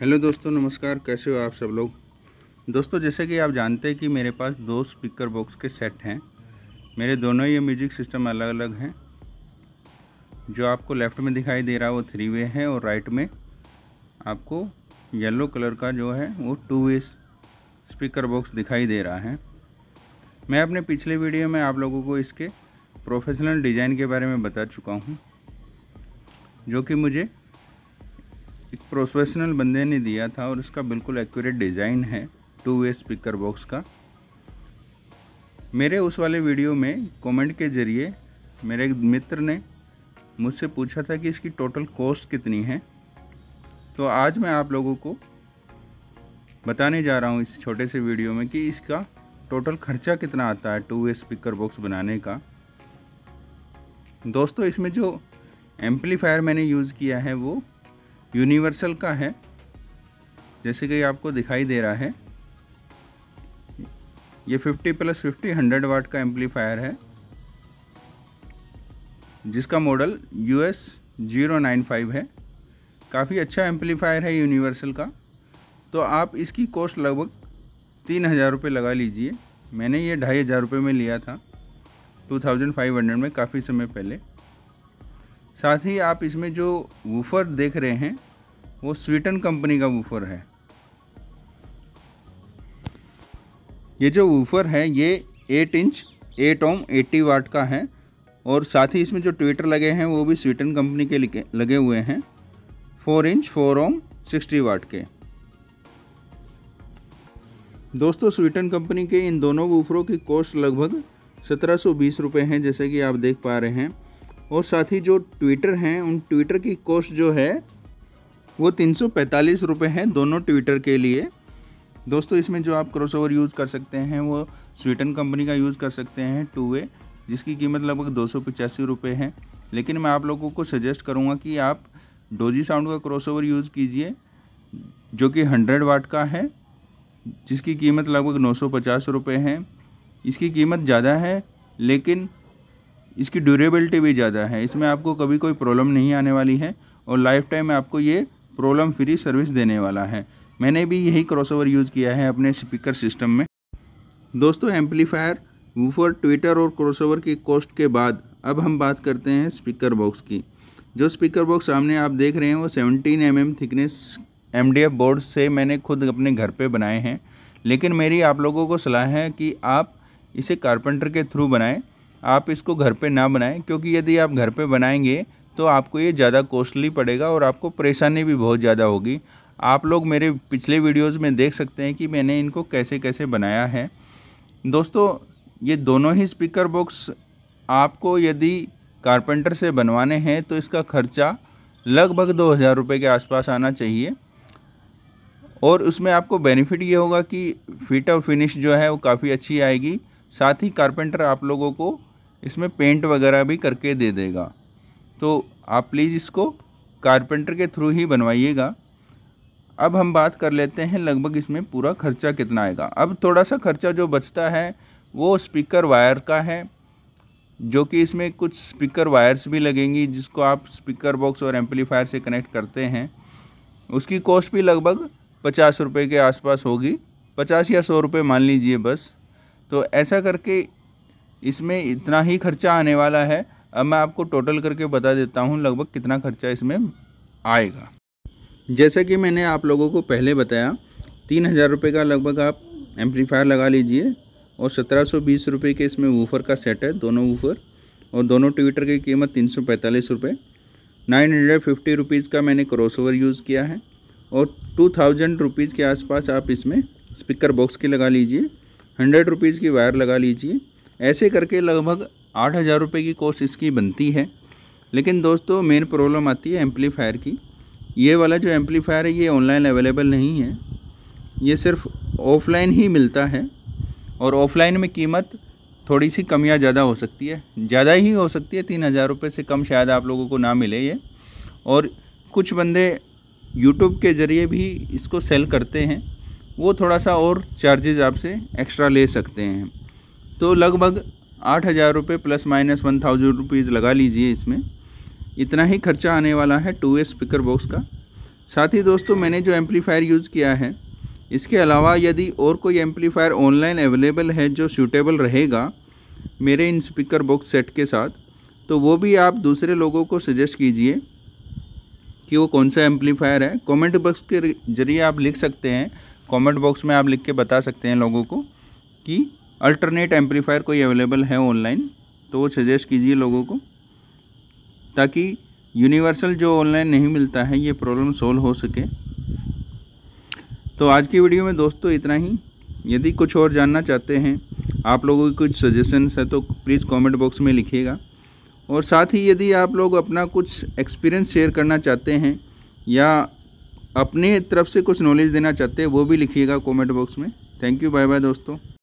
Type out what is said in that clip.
hello दोस्तों नमस्कार कैसे हो आप सब लोग दोस्तों जैसे कि आप जानते हैं कि मेरे पास दो स्पीकर बॉक्स के सेट हैं मेरे दोनों ये म्यूजिक सिस्टम अलग अलग हैं जो आपको लेफ़्ट में दिखाई दे रहा है वो थ्री वे है और राइट में आपको येलो कलर का जो है वो टू वे स्पीकर बॉक्स दिखाई दे रहा है मैं अपने पिछले वीडियो में आप लोगों को इसके प्रोफेशनल डिज़ाइन के बारे में बता चुका हूँ जो कि मुझे एक प्रोफेशनल बंदे ने दिया था और इसका बिल्कुल एक्यूरेट डिज़ाइन है टू वे स्पीकर बॉक्स का मेरे उस वाले वीडियो में कमेंट के ज़रिए मेरे एक मित्र ने मुझसे पूछा था कि इसकी टोटल कॉस्ट कितनी है तो आज मैं आप लोगों को बताने जा रहा हूँ इस छोटे से वीडियो में कि इसका टोटल खर्चा कितना आता है टू वे स्पीकर बॉक्स बनाने का दोस्तों इसमें जो एम्पलीफायर मैंने यूज़ किया है वो यूनिवर्सल का है जैसे कि आपको दिखाई दे रहा है ये 50 प्लस 50 हंड्रेड वाट का एम्पलीफायर है जिसका model U S zero nine five है काफ़ी अच्छा एम्पलीफायर है यूनिवर्सल का तो आप इसकी कॉस्ट लगभग तीन हज़ार रुपये लगा लीजिए मैंने ये ढाई हज़ार रुपये में लिया था टू थाउजेंड फाइव हंड्रेड में काफ़ी समय पहले साथ ही आप इसमें जो वूफर देख रहे हैं वो स्वीटन कंपनी का वूफर है ये जो वूफर है ये eight inch eight ohm eighty watt का है और साथ ही इसमें जो ट्विटर लगे हैं वो भी स्वीटन कंपनी के लगे हुए हैं four inch four ohm sixty watt के दोस्तों स्वीटन कंपनी के इन दोनों वूफरों की कॉस्ट लगभग सत्रह सौ बीस रुपये हैं जैसे कि आप देख पा रहे हैं और साथ ही जो ट्विटर हैं उन ट्विटर की कॉस्ट जो है वो तीन सौ पैंतालीस रुपये है दोनों ट्विटर के लिए दोस्तों इसमें जो आप क्रॉसओवर यूज़ कर सकते हैं वो स्वीटन कंपनी का यूज़ कर सकते हैं टू वे जिसकी कीमत लगभग दो सौ पचासी रुपये है लेकिन मैं आप लोगों को सजेस्ट करूँगा कि आप डोजी साउंड का क्रॉसओवर यूज़ कीजिए जो कि हंड्रेड वाट का है जिसकी कीमत लगभग नौ सौ पचास रुपये है इसकी कीमत ज़्यादा है लेकिन इसकी ड्यूरेबिलिटी भी ज़्यादा है इसमें आपको कभी कोई प्रॉब्लम नहीं आने वाली है और लाइफ टाइम में आपको ये प्रॉब्लम फ्री सर्विस देने वाला है मैंने भी यही क्रॉसओवर यूज़ किया है अपने स्पीकर सिस्टम में दोस्तों एम्पलीफायर वूफर ट्विटर और क्रॉसओवर की कॉस्ट के बाद अब हम बात करते हैं स्पीकर बॉक्स की जो स्पीकर बॉक्स सामने आप देख रहे हैं वो seventeen M mm thickness M board से मैंने खुद अपने घर पर बनाए हैं लेकिन मेरी आप लोगों को सलाह है कि आप इसे कारपेंटर के थ्रू बनाएं आप इसको घर पे ना बनाएं क्योंकि यदि आप घर पे बनाएंगे तो आपको ये ज़्यादा कॉस्टली पड़ेगा और आपको परेशानी भी बहुत ज़्यादा होगी आप लोग मेरे पिछले वीडियोस में देख सकते हैं कि मैंने इनको कैसे कैसे बनाया है दोस्तों ये दोनों ही स्पीकर बॉक्स आपको यदि कारपेंटर से बनवाने हैं तो इसका खर्चा लगभग दो हज़ार रुपये के आसपास आना चाहिए और उसमें आपको बेनिफिट ये होगा कि फिट और फिनिश जो है वो काफ़ी अच्छी आएगी साथ ही कारपेंटर आप लोगों को इसमें पेंट वगैरह भी करके दे देगा तो आप प्लीज़ इसको कारपेंटर के थ्रू ही बनवाइएगा अब हम बात कर लेते हैं लगभग इसमें पूरा खर्चा कितना आएगा अब थोड़ा सा खर्चा जो बचता है वो स्पीकर वायर का है जो कि इसमें कुछ स्पीकर वायर्स भी लगेंगी जिसको आप स्पीकर बॉक्स और एम्पलीफायर से कनेक्ट करते हैं उसकी कॉस्ट भी लगभग पचास रुपये के आसपास होगी पचास या सौ रुपये मान लीजिए बस तो ऐसा करके इसमें इतना ही खर्चा आने वाला है अब मैं आपको टोटल करके बता देता हूँ लगभग कितना खर्चा इसमें आएगा जैसा कि मैंने आप लोगों को पहले बताया तीन हज़ार रुपये का लगभग आप एम्पलीफायर लगा लीजिए और सत्रह सौ बीस रुपये के इसमें वूफर का सेट है दोनों वूफर और दोनों ट्विटर की कीमत तीन सौ पैंतालीस रुपये नाइन हंड्रेड फिफ्टी रुपीज़ का मैंने क्रॉस ओवर यूज़ किया है और टू थाउजेंड रुपीज़ के आसपास आप इसमें स्पीकर बॉक्स की लगा लीजिए हंड्रेड रुपीज़ की वायर लगा लीजिए ऐसे करके लगभग आठ हज़ार रुपये की कॉस्ट इसकी बनती है लेकिन दोस्तों मेन प्रॉब्लम आती है एम्पलीफायर की ये वाला जो एम्पलीफायर है ये ऑनलाइन अवेलेबल नहीं है ये सिर्फ ऑफलाइन ही मिलता है और ऑफलाइन में कीमत थोड़ी सी कम या ज़्यादा हो सकती है ज़्यादा ही हो सकती है तीन हज़ार रुपये से कम शायद आप लोगों को ना मिले ये और कुछ बंदे यूट्यूब के ज़रिए भी इसको सेल करते हैं वो थोड़ा सा और चार्जेज आपसे एक्स्ट्रा ले सकते हैं तो लगभग आठ हज़ार रुपये plus minus one thousand rupees लगा लीजिए इसमें इतना ही खर्चा आने वाला है टू वे स्पीकर बॉक्स का साथ ही दोस्तों मैंने जो एम्पलीफायर यूज़ किया है इसके अलावा यदि और कोई एम्पलीफायर ऑनलाइन अवेलेबल है जो सूटेबल रहेगा मेरे इन स्पीकर बॉक्स सेट के साथ तो वो भी आप दूसरे लोगों को सजेस्ट कीजिए कि वो कौन सा एम्पलीफायर है कमेंट बॉक्स के जरिए आप लिख सकते हैं कमेंट बॉक्स में आप लिख के बता सकते हैं लोगों को कि अल्टरनेट एम्पलीफायर कोई अवेलेबल है ऑनलाइन तो वो सजेस्ट कीजिए लोगों को ताकि यूनिवर्सल जो ऑनलाइन नहीं मिलता है ये प्रॉब्लम सोल्व हो सके तो आज की वीडियो में दोस्तों इतना ही यदि कुछ और जानना चाहते हैं आप लोगों की कुछ सजेशंस है तो प्लीज़ कमेंट बॉक्स में लिखिएगा और साथ ही यदि आप लोग अपना कुछ एक्सपीरियंस शेयर करना चाहते हैं या अपने तरफ से कुछ नॉलेज देना चाहते हैं वो भी लिखिएगा कमेंट बॉक्स में थैंक यू बाय बाय दोस्तों